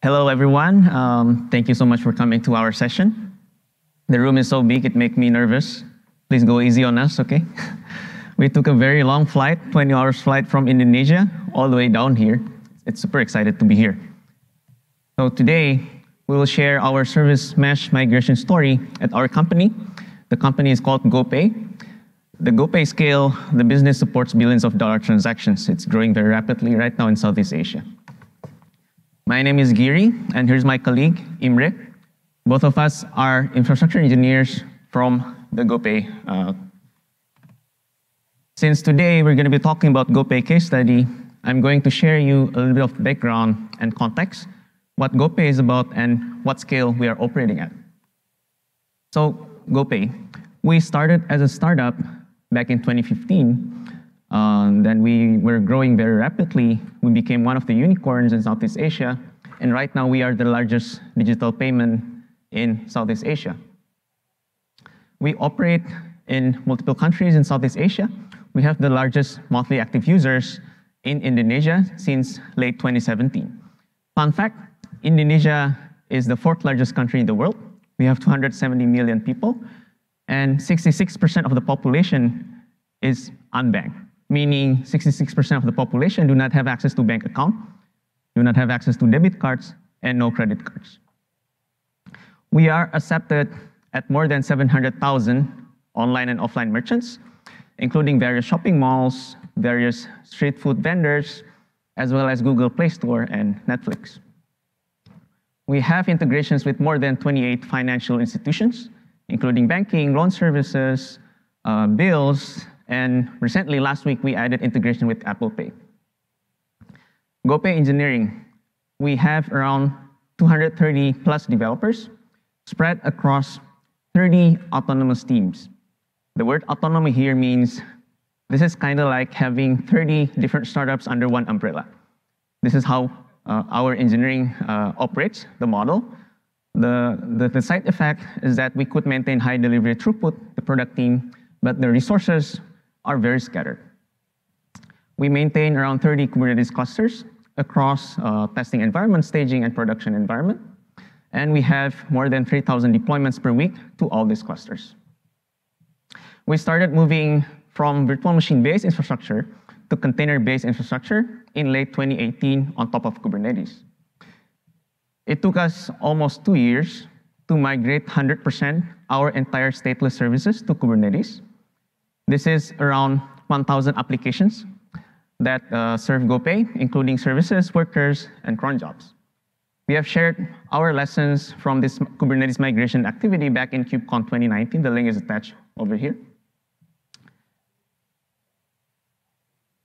Hello, everyone. Um, thank you so much for coming to our session. The room is so big, it makes me nervous. Please go easy on us, okay? we took a very long flight, 20 hours flight from Indonesia all the way down here. It's super excited to be here. So today, we will share our service mesh migration story at our company. The company is called GoPay. The GoPay scale, the business supports billions of dollar transactions. It's growing very rapidly right now in Southeast Asia. My name is Giri, and here's my colleague, Imre. Both of us are infrastructure engineers from the GoPay. Uh, since today we're going to be talking about GoPay case study, I'm going to share you a little bit of background and context, what GoPay is about and what scale we are operating at. So GoPay, we started as a startup back in 2015 uh, then we were growing very rapidly. We became one of the unicorns in Southeast Asia. And right now we are the largest digital payment in Southeast Asia. We operate in multiple countries in Southeast Asia. We have the largest monthly active users in Indonesia since late 2017. Fun fact, Indonesia is the fourth largest country in the world. We have 270 million people and 66% of the population is unbanked meaning 66% of the population do not have access to bank account, do not have access to debit cards, and no credit cards. We are accepted at more than 700,000 online and offline merchants, including various shopping malls, various street food vendors, as well as Google Play Store and Netflix. We have integrations with more than 28 financial institutions, including banking, loan services, uh, bills, and recently, last week, we added integration with Apple Pay. GoPay Engineering, we have around 230 plus developers spread across 30 autonomous teams. The word autonomy here means this is kind of like having 30 different startups under one umbrella. This is how uh, our engineering uh, operates, the model. The, the, the side effect is that we could maintain high delivery throughput, the product team, but the resources are very scattered. We maintain around 30 Kubernetes clusters across uh, testing environment, staging, and production environment. And we have more than 3,000 deployments per week to all these clusters. We started moving from virtual machine-based infrastructure to container-based infrastructure in late 2018 on top of Kubernetes. It took us almost two years to migrate 100% our entire stateless services to Kubernetes. This is around 1,000 applications that uh, serve GoPay, including services, workers, and cron jobs. We have shared our lessons from this Kubernetes migration activity back in KubeCon 2019. The link is attached over here.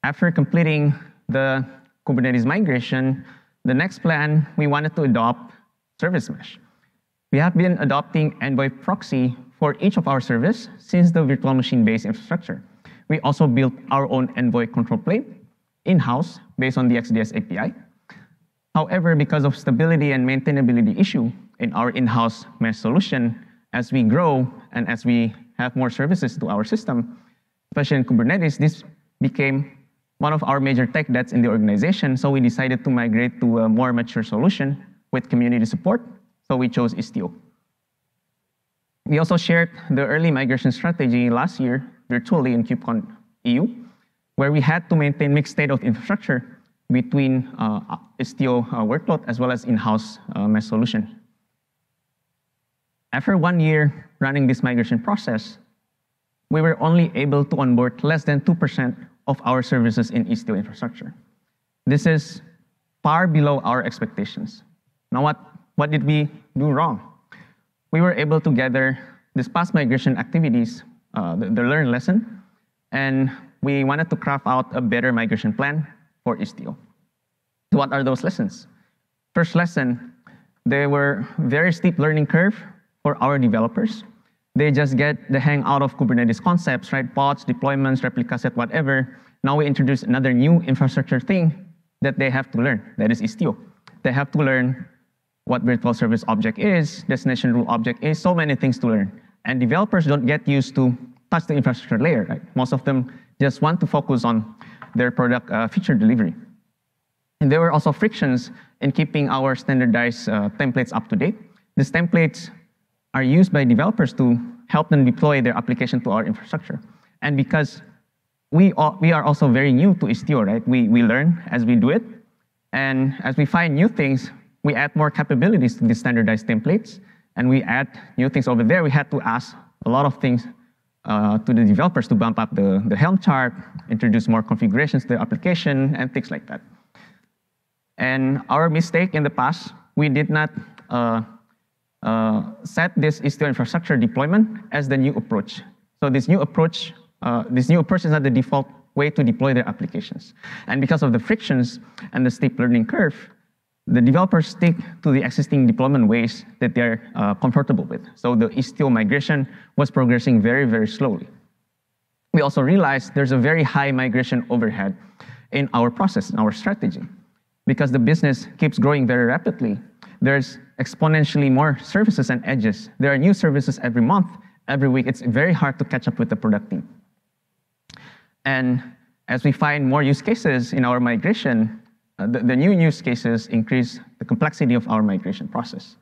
After completing the Kubernetes migration, the next plan, we wanted to adopt service mesh. We have been adopting Envoy proxy for each of our service since the virtual machine-based infrastructure. We also built our own Envoy control plane in-house based on the XDS API. However, because of stability and maintainability issue in our in-house mesh solution, as we grow and as we have more services to our system, especially in Kubernetes, this became one of our major tech debts in the organization, so we decided to migrate to a more mature solution with community support, so we chose Istio. We also shared the early migration strategy last year virtually in KubeCon EU, where we had to maintain mixed state of infrastructure between uh, Istio uh, workload as well as in-house uh, mesh solution. After one year running this migration process, we were only able to onboard less than 2% of our services in Istio infrastructure. This is far below our expectations. Now what, what did we do wrong? we were able to gather this past migration activities, uh, the, the learn lesson, and we wanted to craft out a better migration plan for Istio. What are those lessons? First lesson, they were very steep learning curve for our developers. They just get the hang out of Kubernetes concepts, right? Pods, deployments, replica set, whatever. Now we introduce another new infrastructure thing that they have to learn, that is Istio. They have to learn what virtual service object is, destination rule object is, so many things to learn. And developers don't get used to touch the infrastructure layer. Right? Most of them just want to focus on their product uh, feature delivery. And there were also frictions in keeping our standardized uh, templates up to date. These templates are used by developers to help them deploy their application to our infrastructure. And because we, all, we are also very new to Istio, right? We, we learn as we do it. And as we find new things, we add more capabilities to these standardized templates, and we add new things over there. We had to ask a lot of things uh, to the developers to bump up the, the Helm chart, introduce more configurations to the application, and things like that. And our mistake in the past, we did not uh, uh, set this Istio infrastructure deployment as the new approach. So this new approach, uh, this new approach is not the default way to deploy their applications. And because of the frictions and the steep learning curve, the developers stick to the existing deployment ways that they're uh, comfortable with. So the Istio migration was progressing very, very slowly. We also realized there's a very high migration overhead in our process, in our strategy. Because the business keeps growing very rapidly, there's exponentially more services and edges. There are new services every month, every week. It's very hard to catch up with the product team. And as we find more use cases in our migration, uh, the, the new use cases increase the complexity of our migration process.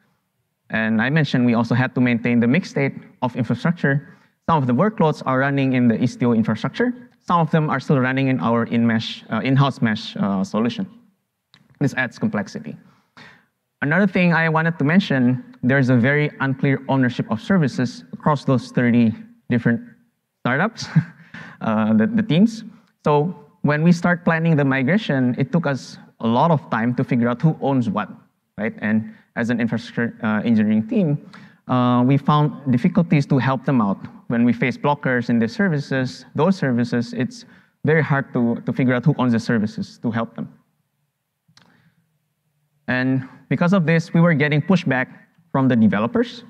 And I mentioned we also had to maintain the mixed state of infrastructure. Some of the workloads are running in the Istio infrastructure. Some of them are still running in our in-mesh, uh, in-house mesh uh, solution. This adds complexity. Another thing I wanted to mention, there's a very unclear ownership of services across those 30 different startups, uh, the, the teams. So when we start planning the migration, it took us a lot of time to figure out who owns what, right? And as an infrastructure uh, engineering team, uh, we found difficulties to help them out. When we face blockers in their services, those services, it's very hard to, to figure out who owns the services to help them. And because of this, we were getting pushback from the developers.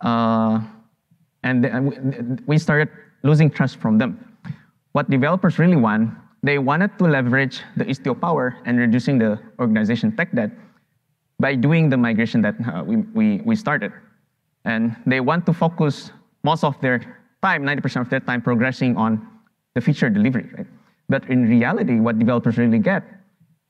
Uh, and, and we started losing trust from them. What developers really want they wanted to leverage the Istio power and reducing the organization tech debt by doing the migration that uh, we, we, we started. And they want to focus most of their time, 90% of their time, progressing on the feature delivery. Right? But in reality, what developers really get,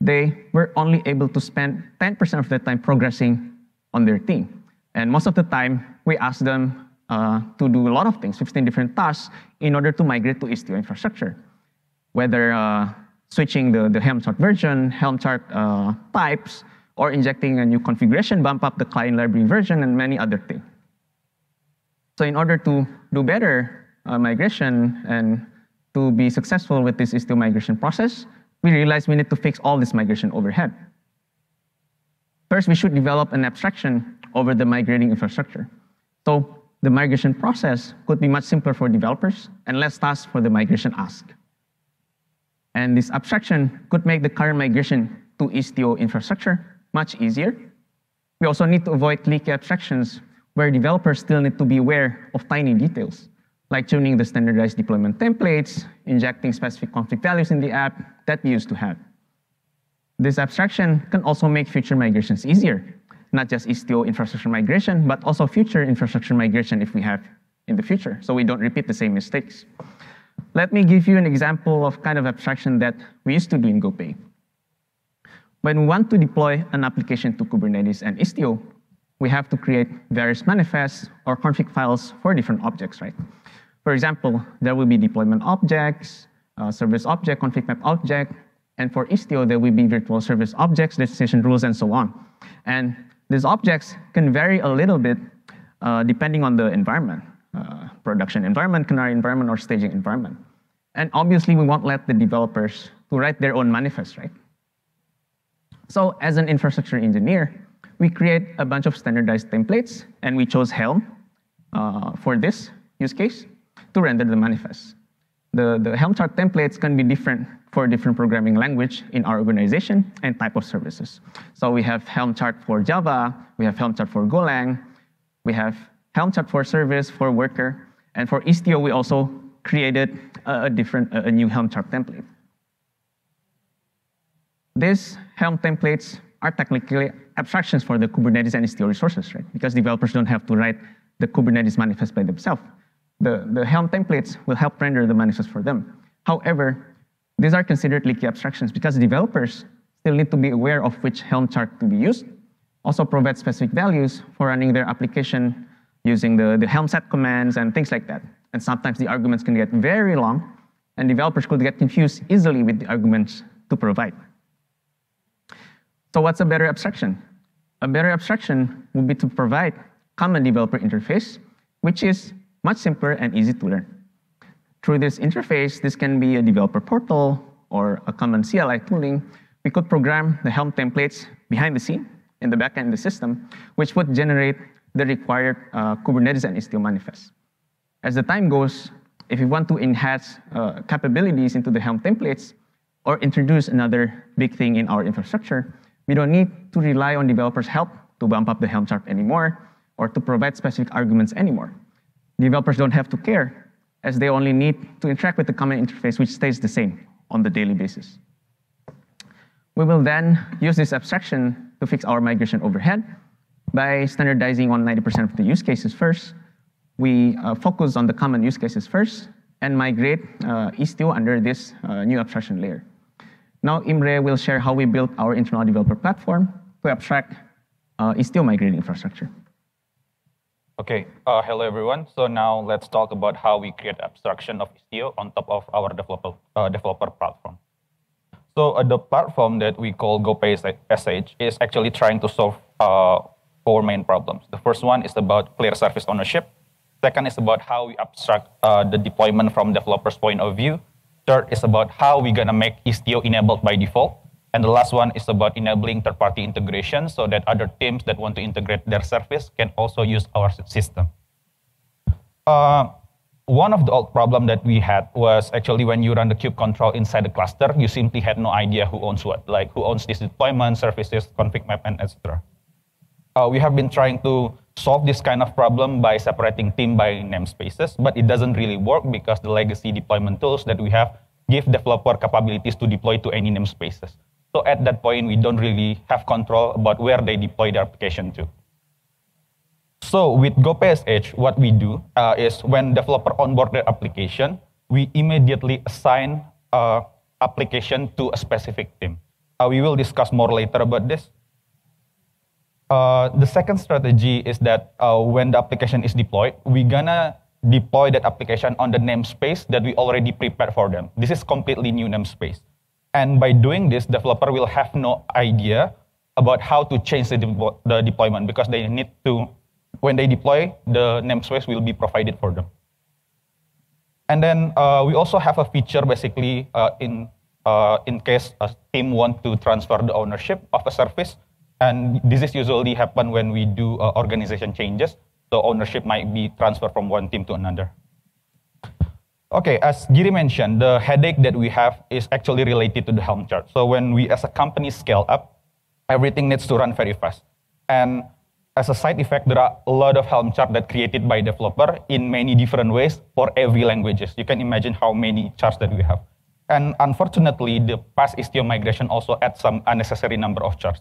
they were only able to spend 10% of their time progressing on their team. And most of the time, we ask them uh, to do a lot of things, 15 different tasks, in order to migrate to Istio infrastructure whether uh, switching the, the Helm chart version, Helm chart uh, types, or injecting a new configuration, bump up the client library version, and many other things. So in order to do better uh, migration and to be successful with this istio migration process, we realized we need to fix all this migration overhead. First, we should develop an abstraction over the migrating infrastructure. So the migration process could be much simpler for developers and less tasks for the migration ask. And this abstraction could make the current migration to Istio infrastructure much easier. We also need to avoid leaky abstractions where developers still need to be aware of tiny details, like tuning the standardized deployment templates, injecting specific conflict values in the app that we used to have. This abstraction can also make future migrations easier, not just Istio infrastructure migration, but also future infrastructure migration if we have in the future, so we don't repeat the same mistakes. Let me give you an example of kind of abstraction that we used to do in GoPay. When we want to deploy an application to Kubernetes and Istio, we have to create various manifests or config files for different objects, right? For example, there will be deployment objects, uh, service object, config map object, and for Istio, there will be virtual service objects, destination rules, and so on. And these objects can vary a little bit uh, depending on the environment. Uh, production environment, canary environment, or staging environment. And obviously, we won't let the developers to write their own manifest, right? So as an infrastructure engineer, we create a bunch of standardized templates, and we chose Helm uh, for this use case to render the manifest. The, the Helm chart templates can be different for different programming language in our organization and type of services. So we have Helm chart for Java, we have Helm chart for Golang, we have Helm chart for service, for worker, and for Istio, we also created a, different, a new Helm chart template. These Helm templates are technically abstractions for the Kubernetes and Istio resources, right? Because developers don't have to write the Kubernetes manifest by themselves. The, the Helm templates will help render the manifest for them. However, these are considered leaky abstractions because developers still need to be aware of which Helm chart to be used, also provide specific values for running their application using the, the Helm set commands and things like that. And sometimes the arguments can get very long, and developers could get confused easily with the arguments to provide. So what's a better abstraction? A better abstraction would be to provide common developer interface, which is much simpler and easy to learn. Through this interface, this can be a developer portal or a common CLI tooling. We could program the Helm templates behind the scene in the backend of the system, which would generate the required uh, Kubernetes and Istio manifest. As the time goes, if you want to enhance uh, capabilities into the Helm templates or introduce another big thing in our infrastructure, we don't need to rely on developers' help to bump up the Helm chart anymore or to provide specific arguments anymore. Developers don't have to care as they only need to interact with the common interface which stays the same on the daily basis. We will then use this abstraction to fix our migration overhead by standardizing on 90% of the use cases first, we uh, focus on the common use cases first and migrate uh, Istio under this uh, new abstraction layer. Now Imre will share how we built our internal developer platform to abstract uh, Istio migrating infrastructure. Okay, uh, hello everyone. So now let's talk about how we create abstraction of Istio on top of our developer, uh, developer platform. So uh, the platform that we call GoPay SH is actually trying to solve uh, four main problems. The first one is about clear service ownership. Second is about how we abstract uh, the deployment from developer's point of view. Third is about how we're going to make Istio enabled by default. And the last one is about enabling third-party integration so that other teams that want to integrate their service can also use our system. Uh, one of the old problem that we had was actually when you run the kube control inside the cluster, you simply had no idea who owns what, like who owns this deployment, services, config map, and etc uh, we have been trying to solve this kind of problem by separating team by namespaces, but it doesn't really work because the legacy deployment tools that we have give developer capabilities to deploy to any namespaces. So at that point, we don't really have control about where they deploy the application to. So with GoPSH, what we do uh, is when developer onboard their application, we immediately assign uh, application to a specific team. Uh, we will discuss more later about this. Uh, the second strategy is that uh, when the application is deployed, we're gonna deploy that application on the namespace that we already prepared for them. This is completely new namespace. And by doing this, developer will have no idea about how to change the, de the deployment because they need to, when they deploy, the namespace will be provided for them. And then uh, we also have a feature basically uh, in, uh, in case a team want to transfer the ownership of a service, and this is usually happen when we do uh, organization changes. So ownership might be transferred from one team to another. Okay, as Giri mentioned, the headache that we have is actually related to the Helm chart. So when we as a company scale up, everything needs to run very fast. And as a side effect, there are a lot of Helm chart that created by developer in many different ways for every languages. You can imagine how many charts that we have. And unfortunately, the past Istio migration also adds some unnecessary number of charts.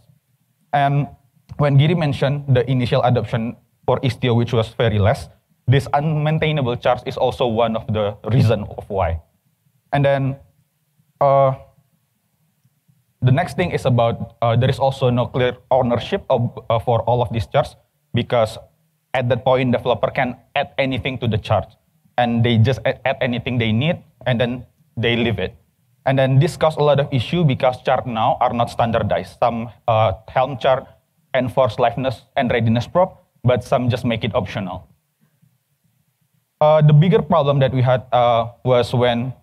And when Giri mentioned the initial adoption for Istio, which was very less, this unmaintainable charge is also one of the reason of why. And then uh, the next thing is about uh, there is also no clear ownership of, uh, for all of these charts because at that point developer can add anything to the chart and they just add, add anything they need and then they leave it. And then this caused a lot of issue because chart now are not standardized. Some uh, Helm chart enforce liveness and readiness probe, but some just make it optional. Uh, the bigger problem that we had uh, was when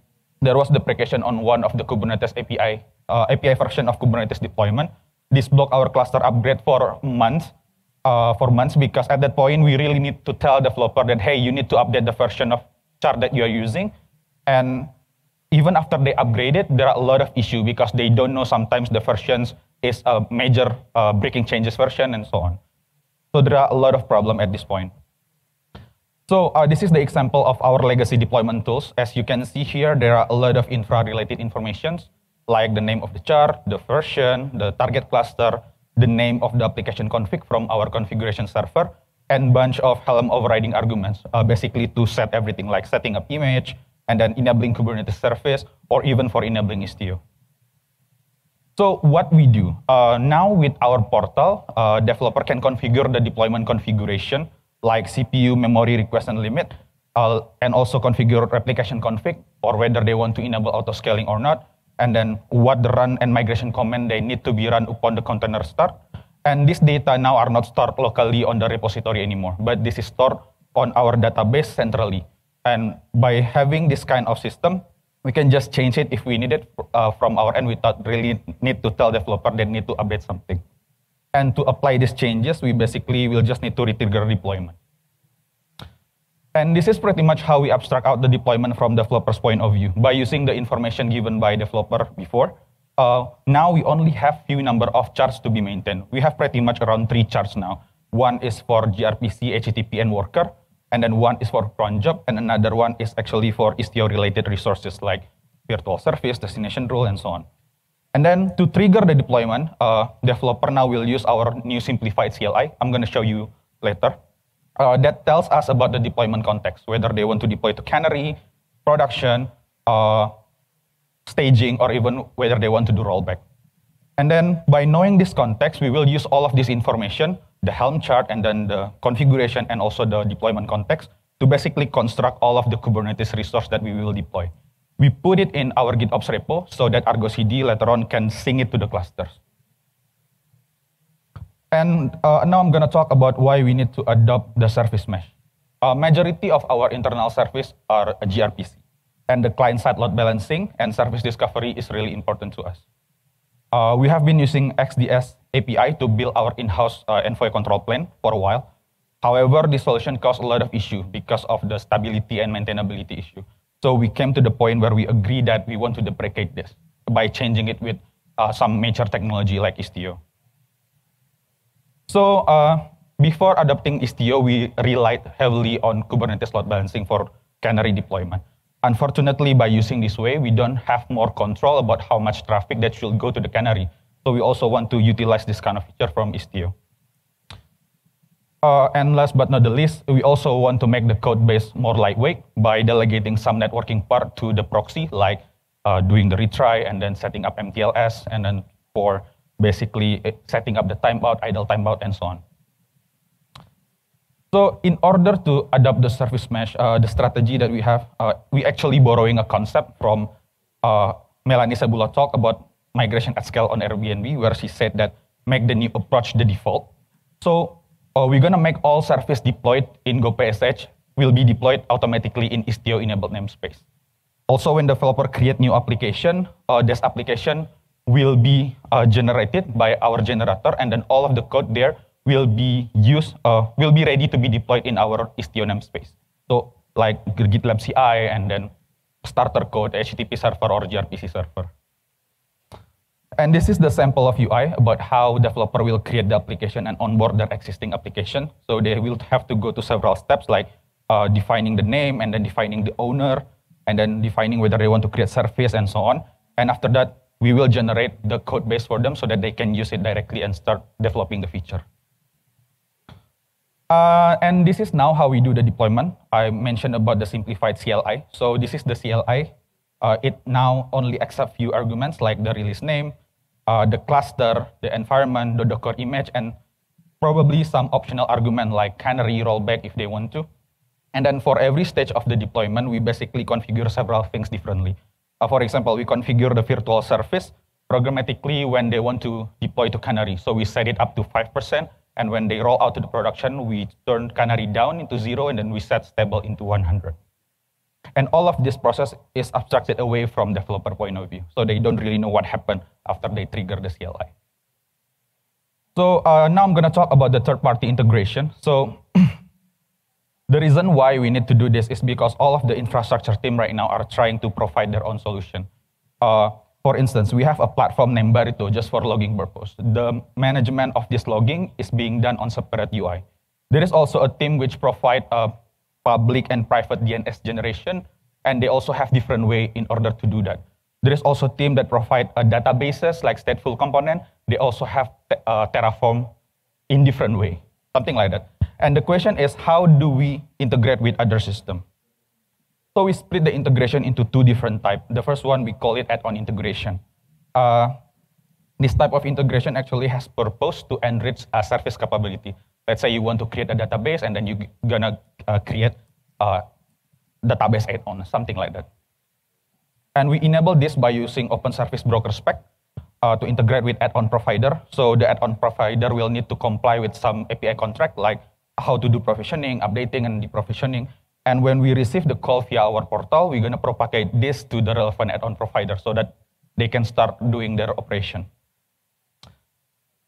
there was deprecation on one of the Kubernetes API, uh, API version of Kubernetes deployment. This blocked our cluster upgrade for months, uh, for months because at that point we really need to tell developer that, hey, you need to update the version of chart that you are using. And even after they upgrade it, there are a lot of issue because they don't know sometimes the versions is a major uh, breaking changes version and so on. So there are a lot of problem at this point. So uh, this is the example of our legacy deployment tools. As you can see here, there are a lot of infra-related informations like the name of the chart, the version, the target cluster, the name of the application config from our configuration server, and bunch of Helm overriding arguments, uh, basically to set everything like setting up image, and then enabling Kubernetes service, or even for enabling Istio. So what we do, uh, now with our portal, uh, developer can configure the deployment configuration like CPU, memory request and limit, uh, and also configure replication config or whether they want to enable auto scaling or not, and then what the run and migration command they need to be run upon the container start. And this data now are not stored locally on the repository anymore, but this is stored on our database centrally. And by having this kind of system, we can just change it if we need it uh, from our end without really need to tell developer they need to update something. And to apply these changes, we basically will just need to retrigger deployment. And this is pretty much how we abstract out the deployment from developer's point of view by using the information given by developer before. Uh, now we only have few number of charts to be maintained. We have pretty much around three charts now. One is for gRPC, HTTP, and worker and then one is for cron job, and another one is actually for Istio-related resources like virtual service, destination rule, and so on. And then to trigger the deployment, uh, developer now will use our new simplified CLI. I'm going to show you later. Uh, that tells us about the deployment context, whether they want to deploy to canary, production, uh, staging, or even whether they want to do rollback. And then by knowing this context, we will use all of this information the Helm chart and then the configuration and also the deployment context to basically construct all of the Kubernetes resource that we will deploy. We put it in our GitOps repo so that Argo CD later on can sync it to the clusters. And uh, now I'm going to talk about why we need to adopt the service mesh. A uh, majority of our internal service are gRPC, and the client-side load balancing and service discovery is really important to us. Uh, we have been using XDS API to build our in-house uh, Envoy control plane for a while. However, this solution caused a lot of issue because of the stability and maintainability issue. So we came to the point where we agree that we want to deprecate this by changing it with uh, some major technology like Istio. So uh, before adopting Istio, we relied heavily on Kubernetes load balancing for canary deployment. Unfortunately, by using this way, we don't have more control about how much traffic that should go to the canary. So we also want to utilize this kind of feature from Istio. Uh, and last but not the least, we also want to make the code base more lightweight by delegating some networking part to the proxy, like uh, doing the retry and then setting up MTLS and then for basically uh, setting up the timeout, idle timeout, and so on. So in order to adopt the service mesh, uh, the strategy that we have, uh, we actually borrowing a concept from uh, Melanie Sebula talk about migration at scale on Airbnb, where she said that make the new approach the default. So uh, we're gonna make all service deployed in GoPSH will be deployed automatically in Istio-enabled namespace. Also, when developer create new application, uh, this application will be uh, generated by our generator, and then all of the code there will be used, uh, will be ready to be deployed in our Istio namespace. So, like GitLab CI, and then starter code, HTTP server, or gRPC server. And this is the sample of UI about how developer will create the application and onboard their existing application. So they will have to go to several steps like uh, defining the name and then defining the owner and then defining whether they want to create service and so on. And after that, we will generate the code base for them so that they can use it directly and start developing the feature. Uh, and this is now how we do the deployment. I mentioned about the simplified CLI. So this is the CLI. Uh, it now only accepts few arguments like the release name, uh, the cluster, the environment, the Docker image, and probably some optional argument like canary rollback if they want to. And then for every stage of the deployment, we basically configure several things differently. Uh, for example, we configure the virtual service programmatically when they want to deploy to Canary. So we set it up to 5%, and when they roll out to the production, we turn Canary down into zero, and then we set stable into 100. And all of this process is abstracted away from developer point of view. So they don't really know what happened after they trigger the CLI. So uh, now I'm going to talk about the third-party integration. So the reason why we need to do this is because all of the infrastructure team right now are trying to provide their own solution. Uh, for instance, we have a platform named Barito just for logging purpose. The management of this logging is being done on separate UI. There is also a team which provide uh, public and private DNS generation, and they also have different way in order to do that. There is also team that provide uh, databases like stateful component. They also have uh, Terraform in different way, something like that. And the question is, how do we integrate with other system? So we split the integration into two different type. The first one, we call it add-on integration. Uh, this type of integration actually has purpose to enrich a service capability. Let's say you want to create a database and then you're gonna uh, create a database add-on, something like that. And we enable this by using Open Service Broker spec uh, to integrate with add-on provider. So the add-on provider will need to comply with some API contract, like how to do provisioning, updating, and deprovisioning. And when we receive the call via our portal, we're going to propagate this to the relevant add-on provider so that they can start doing their operation.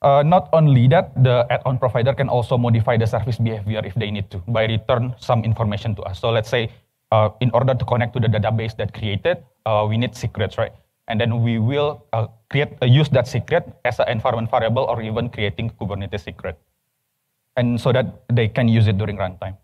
Uh, not only that, the add-on provider can also modify the service behavior if they need to by return some information to us. So let's say uh, in order to connect to the database that created, uh, we need secrets, right? And then we will uh, create uh, use that secret as an environment variable or even creating Kubernetes secret. And so that they can use it during runtime.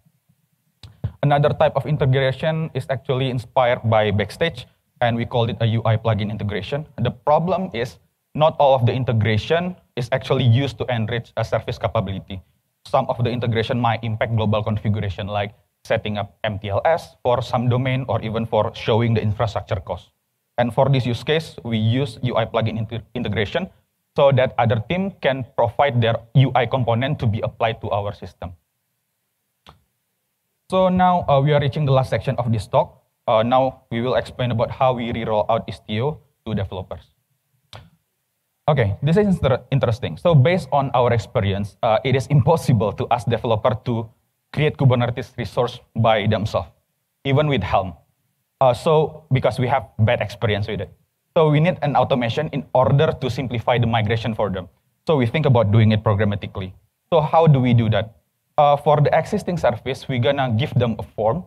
Another type of integration is actually inspired by Backstage, and we called it a UI plugin integration. The problem is not all of the integration is actually used to enrich a service capability. Some of the integration might impact global configuration, like setting up MTLS for some domain or even for showing the infrastructure cost. And for this use case, we use UI plugin integration so that other team can provide their UI component to be applied to our system. So now uh, we are reaching the last section of this talk. Uh, now we will explain about how we re-roll out Istio to developers. Okay, this is inter interesting. So based on our experience, uh, it is impossible to ask developer to create Kubernetes resource by themselves, even with Helm. Uh, so because we have bad experience with it. So we need an automation in order to simplify the migration for them. So we think about doing it programmatically. So how do we do that? Uh, for the existing service, we're gonna give them a form.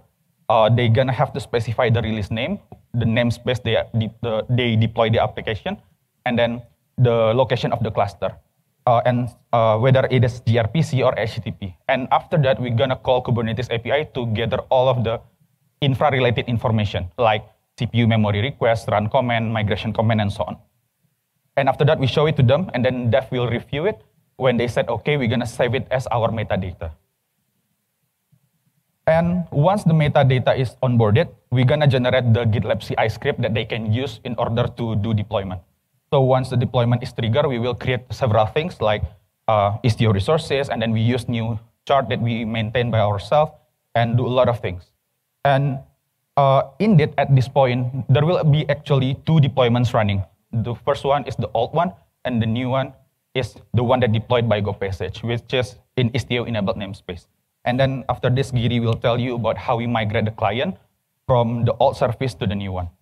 Uh, they're gonna have to specify the release name, the namespace they, de the, they deploy the application, and then the location of the cluster uh, and uh, whether it is gRPC or HTTP. And after that, we're gonna call Kubernetes API to gather all of the infra-related information like CPU memory request, run command, migration command, and so on. And after that, we show it to them, and then dev will review it. When they said, okay, we're gonna save it as our metadata. And once the metadata is onboarded, we're gonna generate the GitLab CI script that they can use in order to do deployment. So once the deployment is triggered, we will create several things like uh, Istio resources, and then we use new chart that we maintain by ourselves and do a lot of things. And uh, indeed, at this point, there will be actually two deployments running. The first one is the old one, and the new one is the one that deployed by GoPassage, which is in Istio-enabled namespace. And then after this, Giri will tell you about how we migrate the client from the old service to the new one.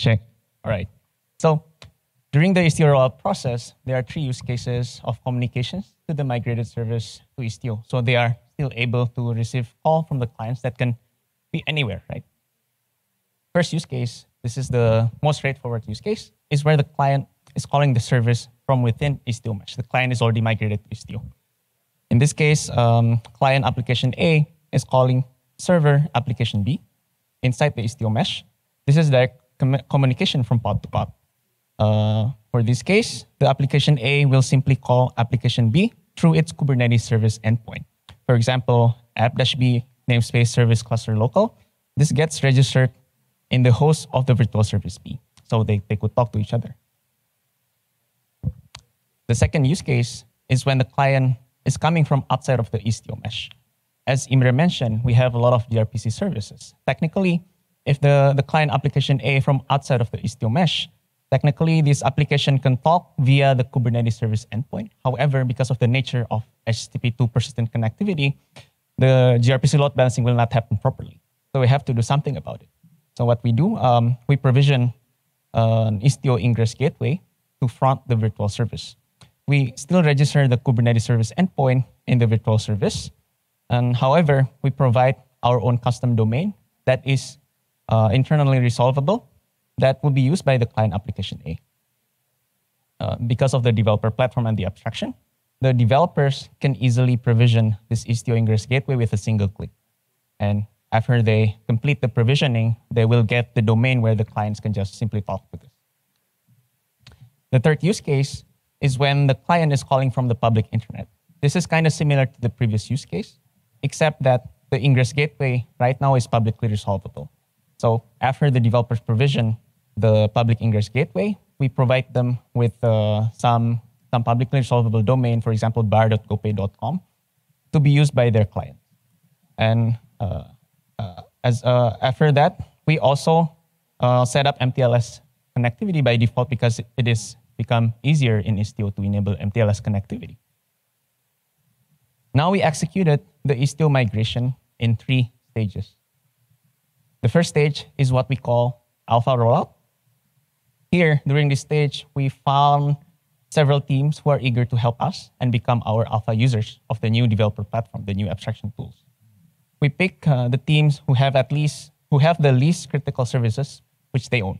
Check. All right. So during the Istio process, there are three use cases of communications to the migrated service to Istio. So they are still able to receive call from the clients that can be anywhere, right? First use case, this is the most straightforward use case, is where the client is calling the service from within Istio Mesh. The client is already migrated to Istio. In this case, um, client application A is calling server application B inside the Istio Mesh. This is direct com- communication from pod to pod. Uh, for this case, the application A will simply call application B through its Kubernetes service endpoint. For example, app-b namespace service cluster local. This gets registered in the host of the virtual service B. So they, they could talk to each other. The second use case is when the client is coming from outside of the Istio mesh. As Imre mentioned, we have a lot of gRPC services. Technically, if the, the client application A from outside of the Istio mesh, technically this application can talk via the Kubernetes service endpoint. However, because of the nature of HTTP2 persistent connectivity, the gRPC load balancing will not happen properly. So we have to do something about it. So what we do, um, we provision an Istio ingress gateway to front the virtual service. We still register the Kubernetes service endpoint in the virtual service. And however, we provide our own custom domain that is uh, internally resolvable that will be used by the client application A. Uh, because of the developer platform and the abstraction, the developers can easily provision this Istio Ingress gateway with a single click. And after they complete the provisioning, they will get the domain where the clients can just simply talk to this. The third use case is when the client is calling from the public internet. This is kind of similar to the previous use case, except that the ingress gateway right now is publicly resolvable. So after the developers provision the public ingress gateway, we provide them with uh, some, some publicly resolvable domain, for example, bar.gopay.com, to be used by their client. And uh, uh, as uh, after that, we also uh, set up MTLS connectivity by default because it has become easier in Istio to enable MTLS connectivity. Now we executed the Istio migration in three stages. The first stage is what we call alpha rollout. Here, during this stage, we found several teams who are eager to help us and become our alpha users of the new developer platform, the new abstraction tools. We pick uh, the teams who have at least who have the least critical services which they own.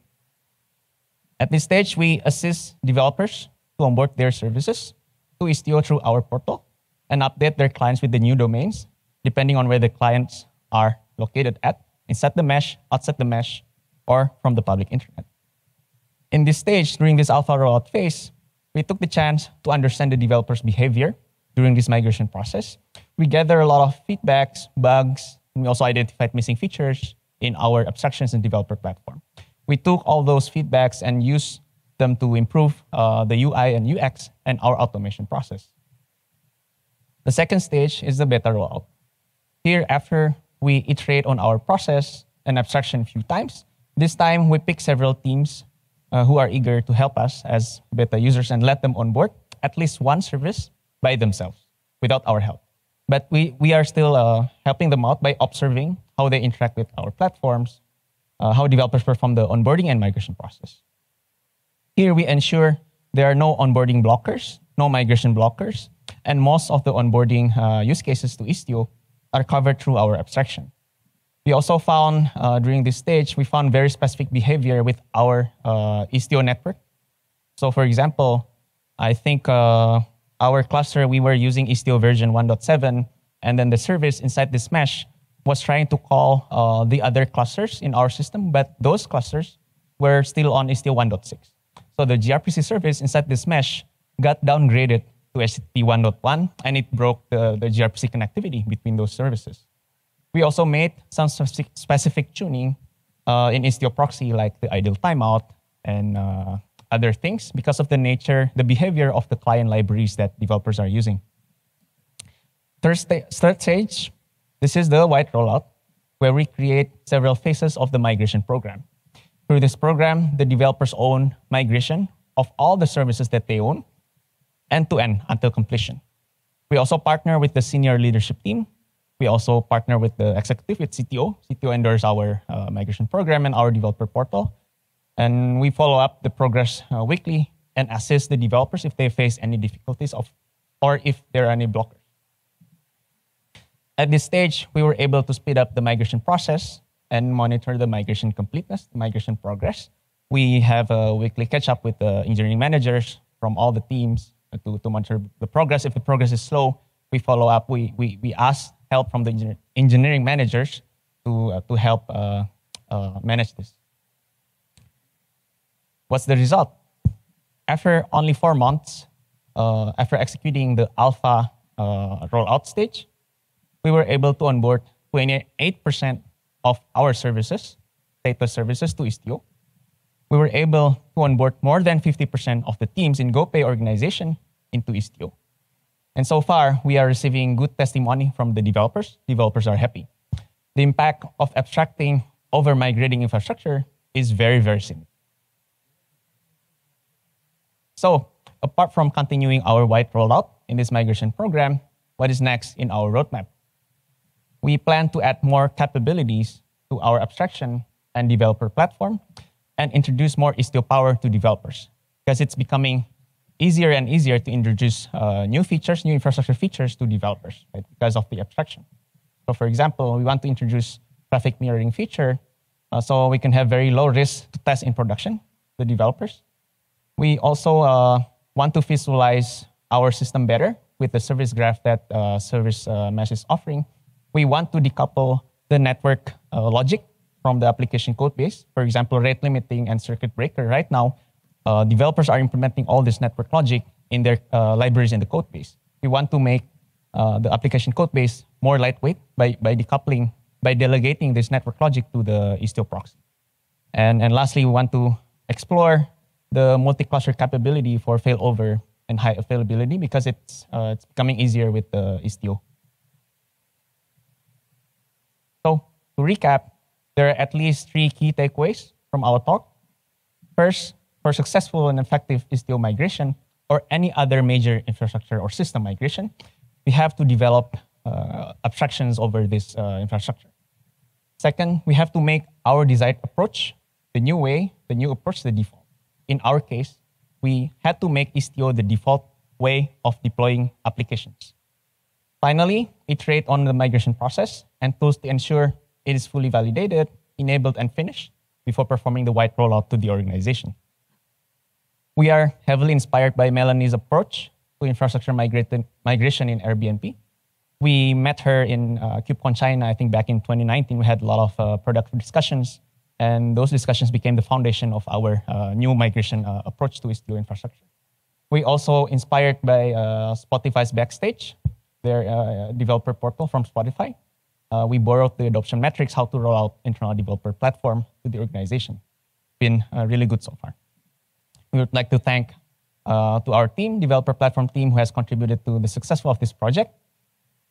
At this stage, we assist developers to onboard their services to Istio through our portal and update their clients with the new domains, depending on where the clients are located at inside the mesh, outside the mesh, or from the public internet. In this stage, during this alpha rollout phase, we took the chance to understand the developer's behavior during this migration process. We gathered a lot of feedbacks, bugs, and we also identified missing features in our abstractions and developer platform. We took all those feedbacks and used them to improve uh, the UI and UX and our automation process. The second stage is the beta rollout. Here, after we iterate on our process and abstraction a few times. This time, we pick several teams uh, who are eager to help us as beta users and let them onboard at least one service by themselves without our help. But we, we are still uh, helping them out by observing how they interact with our platforms, uh, how developers perform the onboarding and migration process. Here we ensure there are no onboarding blockers, no migration blockers, and most of the onboarding uh, use cases to Istio are covered through our abstraction. We also found uh, during this stage, we found very specific behavior with our uh, Istio network. So for example, I think uh, our cluster, we were using Istio version 1.7, and then the service inside this mesh was trying to call uh, the other clusters in our system, but those clusters were still on Istio 1.6. So the gRPC service inside this mesh got downgraded to HTTP 1.1, and it broke the, the gRPC connectivity between those services. We also made some specific tuning uh, in Istio proxy, like the idle timeout and uh, other things, because of the nature, the behavior of the client libraries that developers are using. Third, third stage, this is the wide rollout, where we create several phases of the migration program. Through this program, the developers own migration of all the services that they own end to end until completion. We also partner with the senior leadership team. We also partner with the executive, with CTO. CTO endorses our uh, migration program and our developer portal. And we follow up the progress uh, weekly and assist the developers if they face any difficulties of, or if there are any blockers. At this stage, we were able to speed up the migration process and monitor the migration completeness, the migration progress. We have a weekly catch up with the engineering managers from all the teams uh, to, to monitor the progress. If the progress is slow, we follow up. We, we, we ask help from the engineering managers to, uh, to help uh, uh, manage this. What's the result? After only four months, uh, after executing the alpha uh, rollout stage, we were able to onboard 28% of our services, data services to Istio, we were able to onboard more than 50% of the teams in GoPay organization into Istio. And so far, we are receiving good testimony from the developers. Developers are happy. The impact of abstracting over migrating infrastructure is very, very significant. So apart from continuing our wide rollout in this migration program, what is next in our roadmap? We plan to add more capabilities to our abstraction and developer platform and introduce more Istio power to developers because it's becoming easier and easier to introduce uh, new features, new infrastructure features to developers right, because of the abstraction. So for example, we want to introduce traffic mirroring feature uh, so we can have very low risk to test in production, the developers. We also uh, want to visualize our system better with the service graph that uh, service uh, mesh is offering. We want to decouple the network uh, logic from the application code base. For example, rate limiting and circuit breaker. Right now, uh, developers are implementing all this network logic in their uh, libraries in the code base. We want to make uh, the application code base more lightweight by, by decoupling, by delegating this network logic to the Istio proxy. And, and lastly, we want to explore the multi-cluster capability for failover and high availability because it's, uh, it's becoming easier with the Istio. So to recap, there are at least three key takeaways from our talk. First, for successful and effective Istio migration or any other major infrastructure or system migration, we have to develop uh, abstractions over this uh, infrastructure. Second, we have to make our desired approach the new way, the new approach the default. In our case, we had to make Istio the default way of deploying applications. Finally, iterate on the migration process and tools to ensure it is fully validated, enabled, and finished before performing the wide rollout to the organization. We are heavily inspired by Melanie's approach to infrastructure migration in Airbnb. We met her in uh, KubeCon China, I think back in 2019. We had a lot of uh, productive discussions, and those discussions became the foundation of our uh, new migration uh, approach to Istio infrastructure. We also inspired by uh, Spotify's Backstage, their uh, developer portal from Spotify, uh, we borrowed the adoption metrics, how to roll out internal developer platform to the organization. Been uh, really good so far. We would like to thank uh, to our team, developer platform team, who has contributed to the success of this project.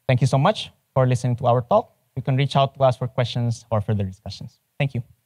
Thank you so much for listening to our talk. You can reach out to us for questions or further discussions. Thank you.